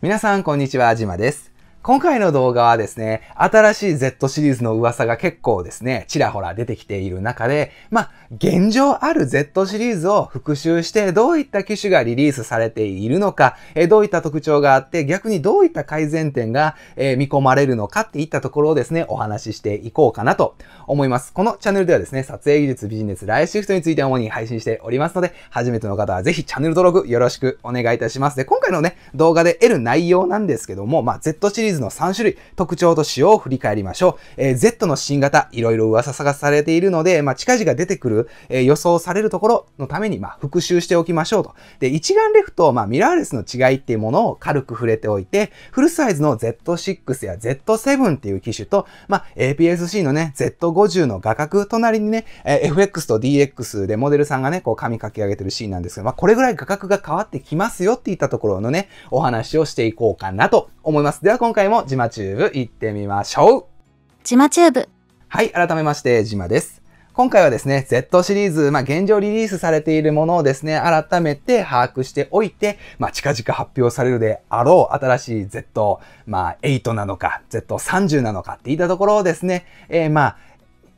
皆さん、こんにちは。あじまです。今回の動画はですね、新しい Z シリーズの噂が結構ですね、ちらほら出てきている中で、まあ、現状ある Z シリーズを復習して、どういった機種がリリースされているのか、えどういった特徴があって、逆にどういった改善点が、え見込まれるのかっていったところをですね、お話ししていこうかなと思います。このチャンネルではですね、撮影技術、ビジネス、ライフシフトについて主に配信しておりますので、初めての方はぜひチャンネル登録よろしくお願いいたします。で、今回のね、動画で得る内容なんですけども、まあ、Z シリーズズの3種類、特徴と仕様を振り返りましょう。えー、Z の新型、いろいろ噂探されているので、まあ、近々出てくる、えー、予想されるところのために、まあ、復習しておきましょうと。で、一眼レフと、まあ、ミラーレスの違いっていうものを軽く触れておいて、フルサイズの Z6 や Z7 っていう機種と、まあ、APS-C のね、Z50 の画角隣にね、えー、FX と DX でモデルさんがね、こう、紙書き上げてるシーンなんですが、まあ、これぐらい画角が変わってきますよっていったところのね、お話をしていこうかなと思います。では今回回もジマチューブ行ってみましょうジマチューブはい、改めまして、ジマです。今回はですね、Z シリーズ、まあ、現状リリースされているものをですね、改めて把握しておいて、まあ、近々発表されるであろう新しい Z、まあ、8なのか、Z30 なのかっていったところをですね、えー、まあ、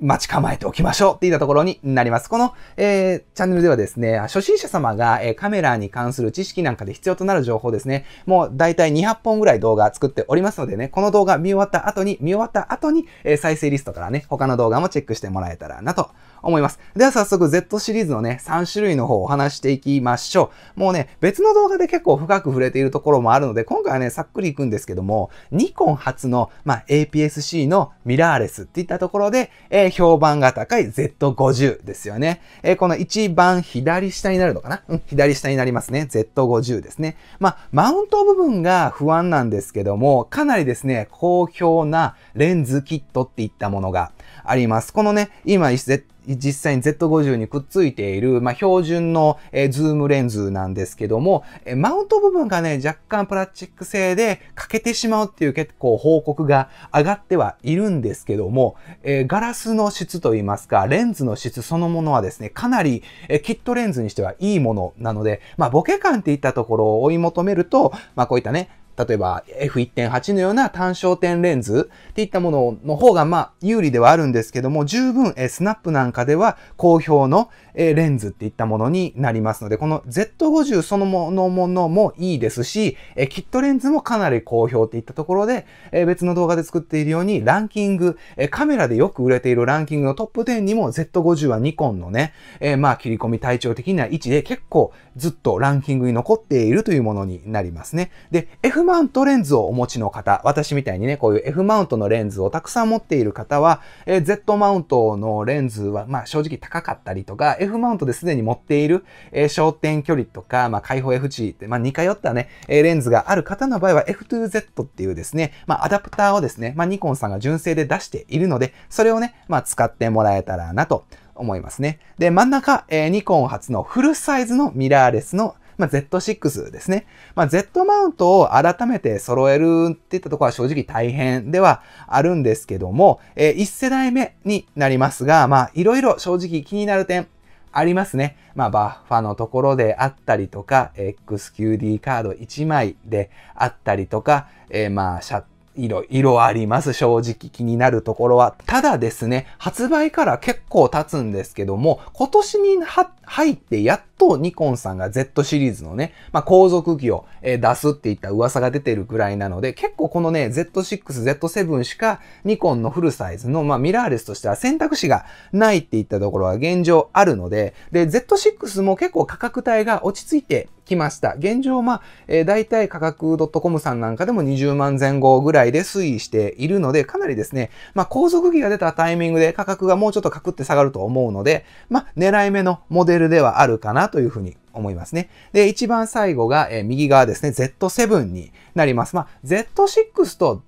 待ち構えておきましょうって言ったところになります。この、えー、チャンネルではですね、初心者様が、えー、カメラに関する知識なんかで必要となる情報ですね、もう大体200本ぐらい動画作っておりますのでね、この動画見終わった後に、見終わった後に、えー、再生リストからね、他の動画もチェックしてもらえたらなと思います。では早速 Z シリーズのね、3種類の方をお話していきましょう。もうね、別の動画で結構深く触れているところもあるので、今回はね、さっくりいくんですけども、ニコン初の、まあ、APS-C のミラーレスっていったところで、えー、評判が高い Z50 ですよね。えー、この一番左下になるのかなうん、左下になりますね。Z50 ですね。まあ、マウント部分が不安なんですけども、かなりですね、好評なレンズキットっていったものがあります。このね、今、Z 実際に Z50 にくっついている、まあ、標準の、えズームレンズなんですけども、えマウント部分がね、若干プラスチック製で欠けてしまうっていう結構報告が上がってはいるんですけども、えガラスの質といいますか、レンズの質そのものはですね、かなり、えキットレンズにしてはいいものなので、まあ、ボケ感っていったところを追い求めると、まあ、こういったね、例えば F1.8 のような単焦点レンズっていったものの方がまあ有利ではあるんですけども、十分スナップなんかでは好評のレンズっていったものになりますので、この Z50 そのものものもいいですし、キットレンズもかなり好評っていったところで、別の動画で作っているようにランキング、カメラでよく売れているランキングのトップ10にも Z50 はニコンのね、まあ切り込み体調的な位置で結構ずっとランキングに残っているというものになりますね。で、F マウントレンズをお持ちの方、私みたいにね、こういう F マウントのレンズをたくさん持っている方は、え Z マウントのレンズは、まあ正直高かったりとか、F マウントですでに持っている、え焦点距離とか、まあ開放 F 値って、まあ似通ったね、えレンズがある方の場合は F2Z っていうですね、まあアダプターをですね、まあニコンさんが純正で出しているので、それをね、まあ使ってもらえたらなと思いますね。で、真ん中、えニコン初のフルサイズのミラーレスのまあ、Z6 ですね。まあ、Z マウントを改めて揃えるっていったところは正直大変ではあるんですけども、えー、1世代目になりますが、まあ、いろいろ正直気になる点、ありますね。まあ、バッファのところであったりとか、XQD カード1枚であったりとか、えー、まあ、シャッ色々あります。正直気になるところは。ただですね、発売から結構経つんですけども、今年に入ってやっとニコンさんが Z シリーズのね、まあ、後続機を出すっていった噂が出てるぐらいなので、結構このね、Z6、Z7 しかニコンのフルサイズの、まあ、ミラーレスとしては選択肢がないっていったところは現状あるので、で、Z6 も結構価格帯が落ち着いて来ました。現状、まあ、えー、大体価格 .com さんなんかでも20万前後ぐらいで推移しているので、かなりですね、まあ、後続機が出たタイミングで価格がもうちょっとカクって下がると思うので、まあ、狙い目のモデルではあるかなというふうに思いますね。で、一番最後が、えー、右側ですね、Z7 になります。まあ、Z6 と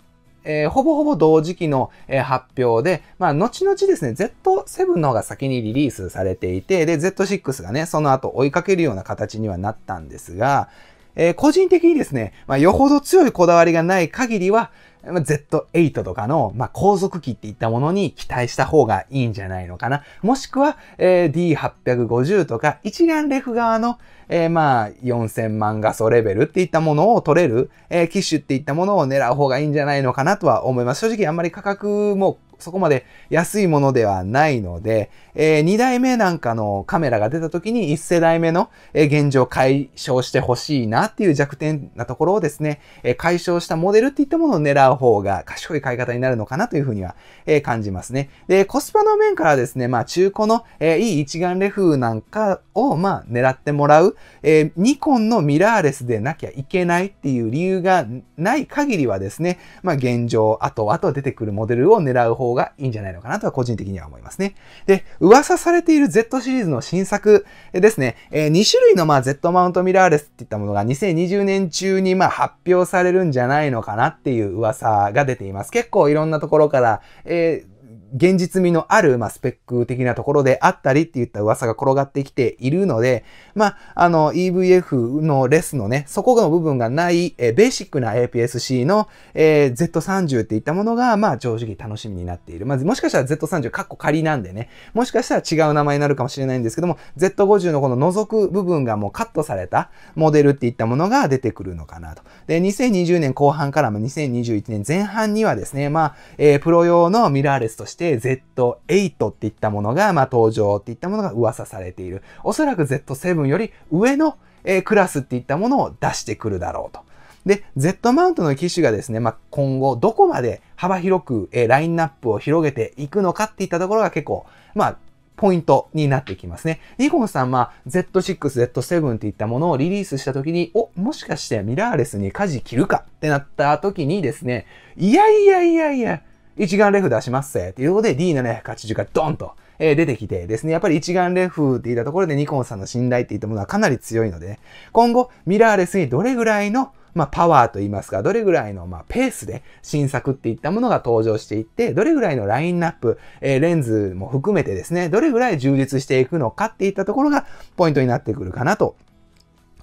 えー、ほぼほぼ同時期の、えー、発表で、まあ、後々ですね、Z7 の方が先にリリースされていて、で、Z6 がね、その後追いかけるような形にはなったんですが、えー、個人的にですね、まあ、よほど強いこだわりがない限りは、Z8 とかの、まあ、続機っていったものに期待した方がいいんじゃないのかな。もしくは、えー、D850 とか一眼レフ側の、えー、まあ4000万画素レベルっていったものを取れる、えー、機種っていったものを狙う方がいいんじゃないのかなとは思います。正直あんまり価格もそこまで安いものではないので、えー、2台目なんかのカメラが出た時に1世代目の、え現状解消してほしいなっていう弱点なところをですね、え解消したモデルっていったものを狙う方が賢い買い方になるのかなというふうには、え感じますね。で、コスパの面からですね、まあ中古の、えいい一眼レフなんかを、まあ狙ってもらう、えニコンのミラーレスでなきゃいけないっていう理由がない限りはですね、まあ現状、後々出てくるモデルを狙う方方がいいんじゃないのかなとは個人的には思いますね。で、噂されている Z シリーズの新作ですね、えー、2種類のまあ Z マウントミラーレスっていったものが2020年中にま発表されるんじゃないのかなっていう噂が出ています。結構いろんなところから、えー現実味のある、まあ、スペック的なところであったりっていった噂が転がってきているので、まあ、あの、EVF のレスのね、そこの部分がない、えー、ベーシックな APS-C の、えー、Z30 っていったものが、まあ、正直楽しみになっている。まず、もしかしたら Z30、カッコ仮なんでね、もしかしたら違う名前になるかもしれないんですけども、Z50 のこの覗く部分がもうカットされたモデルっていったものが出てくるのかなと。で、2020年後半から2021年前半にはですね、まあ、えー、プロ用のミラーレスとして Z8 っていったものが、まあ、登場っていったものが噂されている。おそらく Z7 より上の、えクラスっていったものを出してくるだろうと。で、Z マウントの機種がですね、まあ、今後どこまで幅広く、えー、ラインナップを広げていくのかっていったところが結構、まあ、ポイントになってきますね。ニコンさん、まあ、Z6、Z7 っていったものをリリースした時に、お、もしかしてミラーレスに舵切るかってなった時にですね、いやいやいやいや、一眼レフ出しますせっていうことで D780 がドンと、え出てきてですね、やっぱり一眼レフって言ったところでニコンさんの信頼っていったものはかなり強いので、今後ミラーレスにどれぐらいのまあ、パワーといいますか、どれぐらいの、まあ、ペースで新作っていったものが登場していって、どれぐらいのラインナップ、えー、レンズも含めてですね、どれぐらい充実していくのかっていったところがポイントになってくるかなと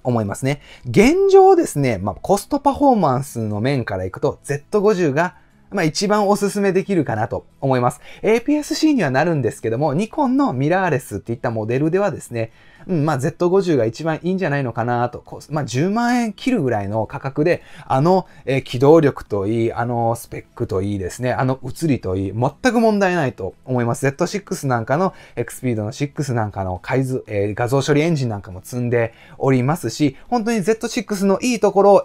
思いますね。現状ですね、まあ、コストパフォーマンスの面からいくと、Z50 がまあ一番おすすめできるかなと思います。APS-C にはなるんですけども、ニコンのミラーレスっていったモデルではですね、うん、まあ Z50 が一番いいんじゃないのかなと、まあ10万円切るぐらいの価格で、あの、え機動力といい、あのスペックといいですね、あの映りといい、全く問題ないと思います。Z6 なんかの、Xpeed の6なんかの改図、えー、画像処理エンジンなんかも積んでおりますし、本当に Z6 のいいところを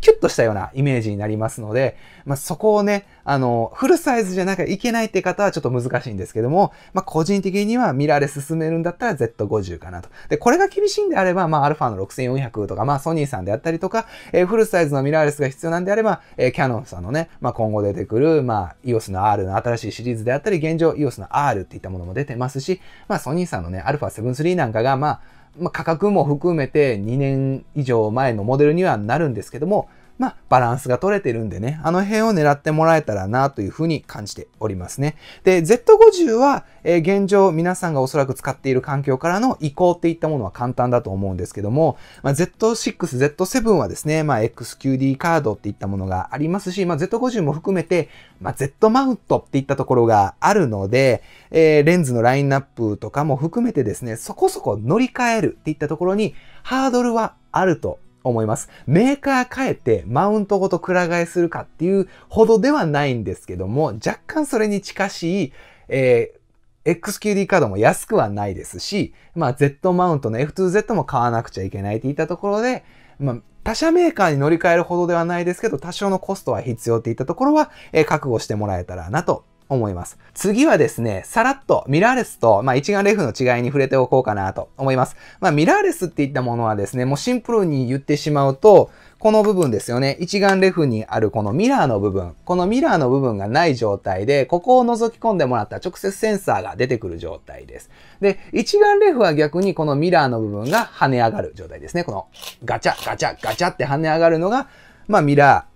キュッとしたようなイメージになりますので、まあ、そこをね、あの、フルサイズじゃなきゃいけないって方はちょっと難しいんですけども、まあ、個人的にはミラーレス進めるんだったら Z50 かなと。で、これが厳しいんであれば、まあ、α の6400とか、まあ、ソニーさんであったりとか、えー、フルサイズのミラーレスが必要なんであれば、えー、キャノンさんのね、まあ、今後出てくる、まあ、EOS の R の新しいシリーズであったり、現状 EOS の R っていったものも出てますし、まあ、ソニーさんのね、α73 なんかが、まあ、まあ、価格も含めて2年以上前のモデルにはなるんですけども、まあ、バランスが取れてるんでね、あの辺を狙ってもらえたらなというふうに感じておりますね。で、Z50 は、えー、現状皆さんがおそらく使っている環境からの移行っていったものは簡単だと思うんですけども、まあ、Z6、Z7 はですね、まあ、XQD カードっていったものがありますし、まあ、Z50 も含めて、まあ、Z マウントっていったところがあるので、えー、レンズのラインナップとかも含めてですね、そこそこ乗り換えるっていったところにハードルはあると思います。メーカー変えてマウントごとくら替えするかっていうほどではないんですけども、若干それに近しい、えー XQD カードも安くはないですし、まあ、Z マウントの F2Z も買わなくちゃいけないっていったところで、まあ、他社メーカーに乗り換えるほどではないですけど、多少のコストは必要っていったところは、えー、覚悟してもらえたらなと思います。次はですね、さらっとミラーレスと、まあ、一眼レフの違いに触れておこうかなと思います。まあ、ミラーレスっていったものはですね、もうシンプルに言ってしまうと、この部分ですよね。一眼レフにあるこのミラーの部分。このミラーの部分がない状態で、ここを覗き込んでもらった直接センサーが出てくる状態です。で、一眼レフは逆にこのミラーの部分が跳ね上がる状態ですね。このガチャガチャガチャって跳ね上がるのが、まあ、ミラ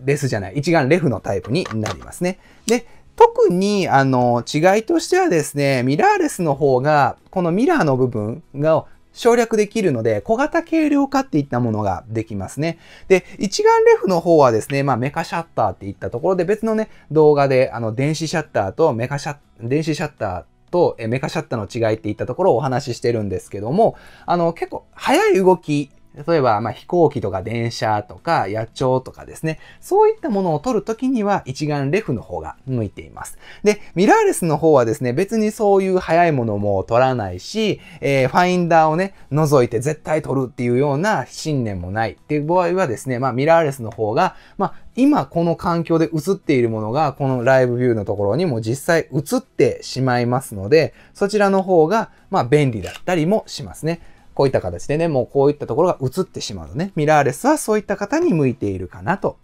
ーレスじゃない、一眼レフのタイプになりますね。で、特に、あの、違いとしてはですね、ミラーレスの方が、このミラーの部分が省略できるので、小型軽量化っていったものができますね。で、一眼レフの方はですね、まあメカシャッターっていったところで別のね、動画であの電子シャッターとメカシャッ、電子シャッターとメカシャッターの違いっていったところをお話ししてるんですけども、あの結構速い動き例えば、まあ、飛行機とか電車とか野鳥とかですね。そういったものを取るときには一眼レフの方が向いています。で、ミラーレスの方はですね、別にそういう速いものも取らないし、えー、ファインダーをね、覗いて絶対取るっていうような信念もないっていう場合はですね、まあ、ミラーレスの方が、まあ、今この環境で映っているものが、このライブビューのところにも実際映ってしまいますので、そちらの方が、まあ、便利だったりもしますね。こういった形でね、もうこういったところが映ってしまうとね。ミラーレスはそういった方に向いているかなと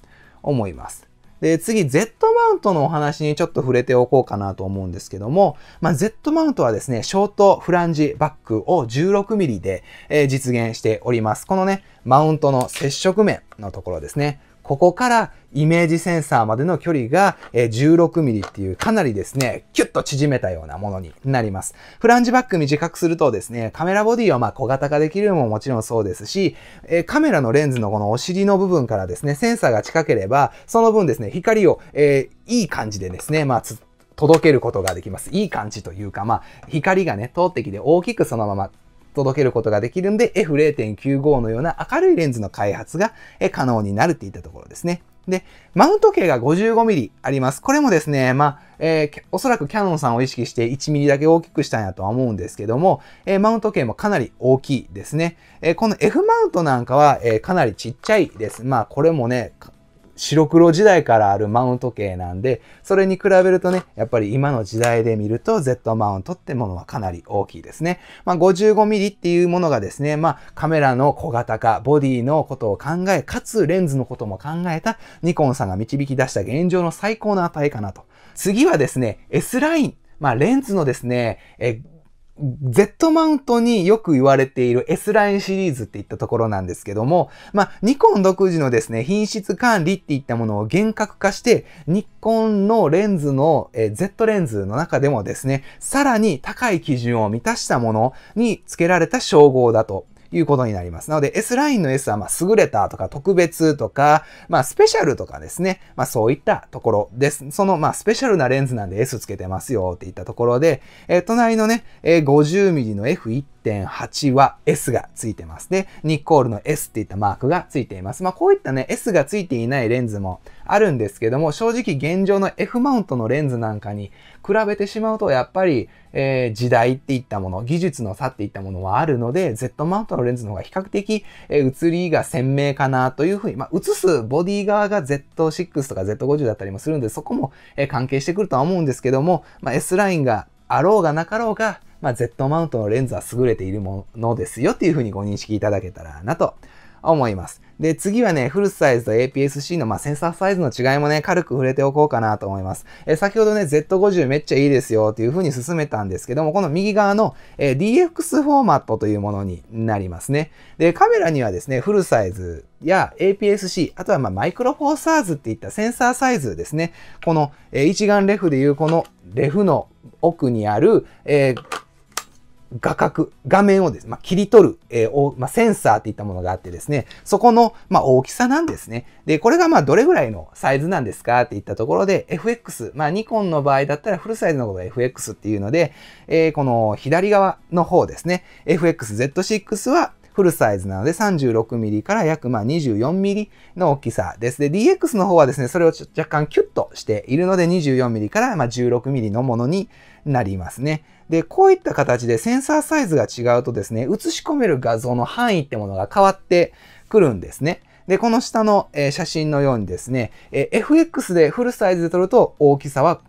思います。で、次、Z マウントのお話にちょっと触れておこうかなと思うんですけども、まあ、Z マウントはですね、ショートフランジバックを 16mm で、えー、実現しております。このね、マウントの接触面のところですね。ここからイメージセンサーまでの距離が 16mm っていうかなりですね、キュッと縮めたようなものになります。フランジバック短くするとですね、カメラボディをま小型化できるのももちろんそうですし、カメラのレンズのこのお尻の部分からですね、センサーが近ければ、その分ですね、光を、えー、いい感じでですね、まあ、届けることができます。いい感じというか、まあ、光がね、通ってきて大きくそのまま届けることができるんで、F0.95 のような明るいレンズの開発が可能になるっていったところですね。で、マウント径が 55mm あります。これもですね、まあ、えー、おそらくキャノンさんを意識して 1mm だけ大きくしたんやとは思うんですけども、えー、マウント径もかなり大きいですね。えー、この F マウントなんかは、えかなりちっちゃいです。まあ、これもね、白黒時代からあるマウント系なんで、それに比べるとね、やっぱり今の時代で見ると Z マウントってものはかなり大きいですね。まあ、55mm っていうものがですね、まあ、カメラの小型化、ボディのことを考え、かつレンズのことも考えたニコンさんが導き出した現状の最高の値かなと。次はですね、S ライン。まあ、レンズのですね、え Z マウントによく言われている S ラインシリーズっていったところなんですけども、まあ、ニコン独自のですね、品質管理っていったものを厳格化して、ニコンのレンズの、え Z レンズの中でもですね、さらに高い基準を満たしたものに付けられた称号だと。いうことになります。なので S ラインの S は、まあ、優れたとか特別とか、まあ、スペシャルとかですね。まあ、そういったところです。その、まあ、スペシャルなレンズなんで S つけてますよっていったところで、えー、隣のね、えー、50mm の F1.8 は S がついてます。で、ニッコールの S っていったマークがついています。まあ、こういったね、S がついていないレンズもあるんですけども、正直現状の F マウントのレンズなんかに比べてしまうと、やっぱり、えー、時代っていったもの、技術の差っていったものはあるので、Z マウントのレンズの方が比較的、えー、写りが鮮明かなというふうに、まあ、写すボディ側が Z6 とか Z50 だったりもするんで、そこも、えー、関係してくるとは思うんですけども、まあ、S ラインがあろうがなかろうが、まあ、Z マウントのレンズは優れているものですよっていうふうにご認識いただけたらなと思います。で、次はね、フルサイズと APS-C の、まあ、センサーサイズの違いもね、軽く触れておこうかなと思います。え先ほどね、Z50 めっちゃいいですよっていう風に進めたんですけども、この右側の、え DX フォーマットというものになりますね。で、カメラにはですね、フルサイズや APS-C、あとはまマイクロフォーサーズっていったセンサーサイズですね。この、え一眼レフでいうこのレフの奥にある、えー画角、画面をですね、まあ、切り取る、えーまあ、センサーっていったものがあってですね、そこの、まあ、大きさなんですね。で、これがまあどれぐらいのサイズなんですかっていったところで、FX、まあニコンの場合だったらフルサイズのことが FX っていうので、えー、この左側の方ですね、FX Z6 はフルサイズなので 36mm から約ま 24mm の大きさです。で、DX の方はですね、それを若干キュッとしているので 24mm からま 16mm のものになりますね。で、こういった形でセンサーサイズが違うとですね、映し込める画像の範囲ってものが変わってくるんですね。で、この下の、え写真のようにですね、え FX でフルサイズで撮ると大きさは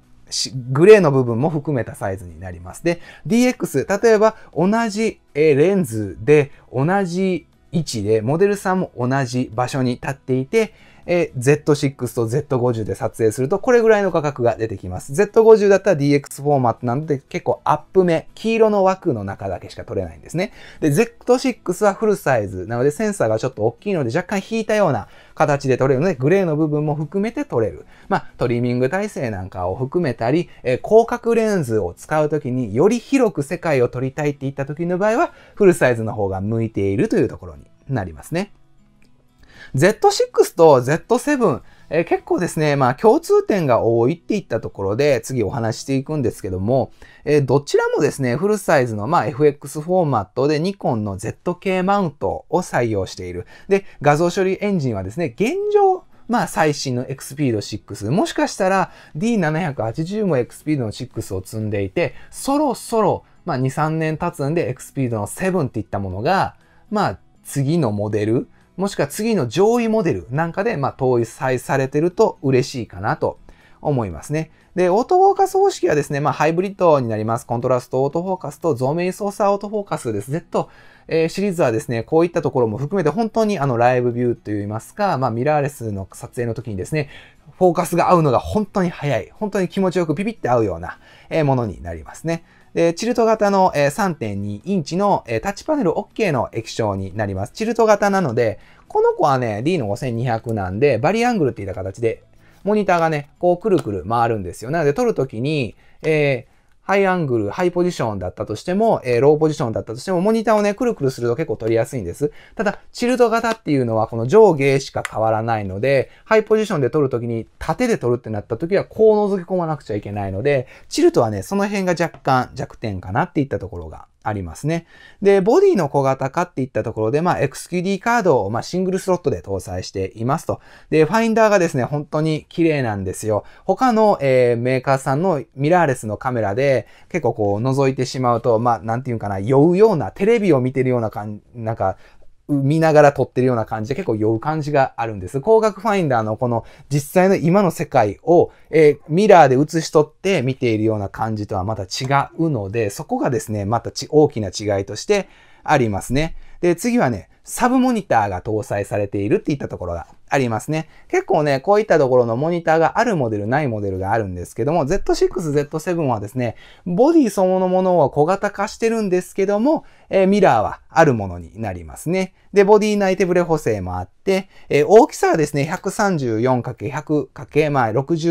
グレーの部分も含めたサイズになります。で、DX、例えば同じレンズで同じ位置でモデルさんも同じ場所に立っていて、えー、Z6 と Z50 で撮影するとこれぐらいの価格が出てきます。Z50 だったら DX フォーマットなので結構アップ目、黄色の枠の中だけしか取れないんですね。で、Z6 はフルサイズなのでセンサーがちょっと大きいので若干引いたような形で取れるのでグレーの部分も含めて取れる。まあ、トリミング体制なんかを含めたり、えー、広角レンズを使うときにより広く世界を撮りたいって言った時の場合はフルサイズの方が向いているというところになりますね。Z6 と Z7、えー、結構ですね、まあ共通点が多いっていったところで次お話していくんですけども、えー、どちらもですね、フルサイズのまあ FX フォーマットでニコンの ZK マウントを採用している。で、画像処理エンジンはですね、現状まあ最新の Xpeed6、もしかしたら D780 も Xpeed の6を積んでいて、そろそろ、まあ2、3年経つんで Xpeed の7っていったものが、まあ次のモデル、もしくは次の上位モデルなんかで、まあ、統一されてると嬉しいかなと思いますね。で、オートフォーカス方式はですね、まあ、ハイブリッドになります。コントラストオートフォーカスと増名操作オートフォーカスです。Z、えー、シリーズはですね、こういったところも含めて本当にあのライブビューといいますか、まあ、ミラーレスの撮影の時にですね、フォーカスが合うのが本当に早い、本当に気持ちよくピピって合うようなものになりますね。で、チルト型の3.2インチのタッチパネル OK の液晶になります。チルト型なので、この子はね、D の5200なんで、バリアングルって言った形で、モニターがね、こうくるくる回るんですよ。なので撮るときに、えハイアングル、ハイポジションだったとしても、えー、ローポジションだったとしても、モニターをね、くるくるすると結構取りやすいんです。ただ、チルド型っていうのはこの上下しか変わらないので、ハイポジションで取るときに縦で取るってなったときは、こう覗き込まなくちゃいけないので、チルトはね、その辺が若干弱点かなっていったところがありますね。で、ボディの小型化っていったところで、まあ、XQD カードを、まあ、シングルスロットで搭載していますと。で、ファインダーがですね、本当に綺麗なんですよ。他の、えー、メーカーさんのミラーレスのカメラで、結構こう、覗いてしまうと、まあ、なんていうかな、酔うような、テレビを見てるような感じ、なんか、見ながら撮ってるような感じで結構酔う感じがあるんです。光学ファインダーのこの実際の今の世界を、えー、ミラーで写し取って見ているような感じとはまた違うので、そこがですね、また大きな違いとしてありますね。で、次はね、サブモニターが搭載されているっていったところがありますね。結構ね、こういったところのモニターがあるモデル、ないモデルがあるんですけども、Z6、Z7 はですね、ボディそのものは小型化してるんですけども、えー、ミラーはあるものになりますね。で、ボディ内手ブレ補正もあって、えー、大きさはですね、134×100× 6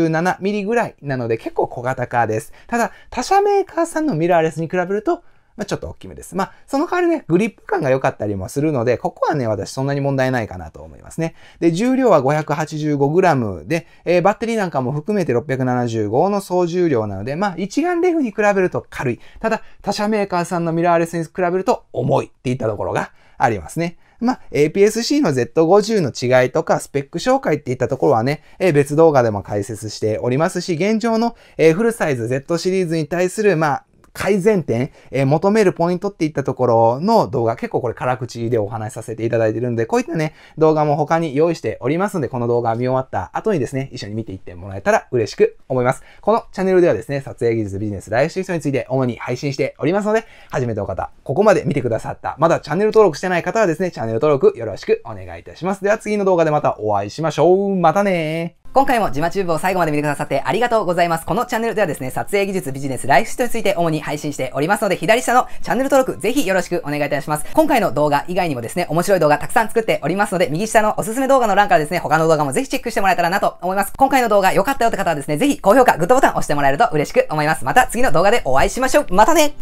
7ミリぐらいなので結構小型化です。ただ、他社メーカーさんのミラーレスに比べると、まあ、ちょっと大きめです。まあ、その代わりね、グリップ感が良かったりもするので、ここはね、私そんなに問題ないかなと思いますね。で、重量は 585g で、えー、バッテリーなんかも含めて675の総重量なので、まあ、一眼レフに比べると軽い。ただ、他社メーカーさんのミラーレスに比べると重いっていったところがありますね。まあ、APS-C の Z50 の違いとか、スペック紹介っていったところはね、えー、別動画でも解説しておりますし、現状の、えー、フルサイズ Z シリーズに対する、まあ、改善点、えー、求めるポイントっていったところの動画、結構これ辛口でお話しさせていただいてるんで、こういったね、動画も他に用意しておりますので、この動画見終わった後にですね、一緒に見ていってもらえたら嬉しく思います。このチャンネルではですね、撮影技術、ビジネス、ライフシフトについて主に配信しておりますので、初めての方、ここまで見てくださった、まだチャンネル登録してない方はですね、チャンネル登録よろしくお願いいたします。では次の動画でまたお会いしましょう。またね今回もジマチューブを最後まで見てくださってありがとうございます。このチャンネルではですね、撮影技術、ビジネス、ライフスについて主に配信しておりますので、左下のチャンネル登録ぜひよろしくお願いいたします。今回の動画以外にもですね、面白い動画たくさん作っておりますので、右下のおすすめ動画の欄からですね、他の動画もぜひチェックしてもらえたらなと思います。今回の動画良かったよって方はですね、ぜひ高評価、グッドボタン押してもらえると嬉しく思います。また次の動画でお会いしましょう。またね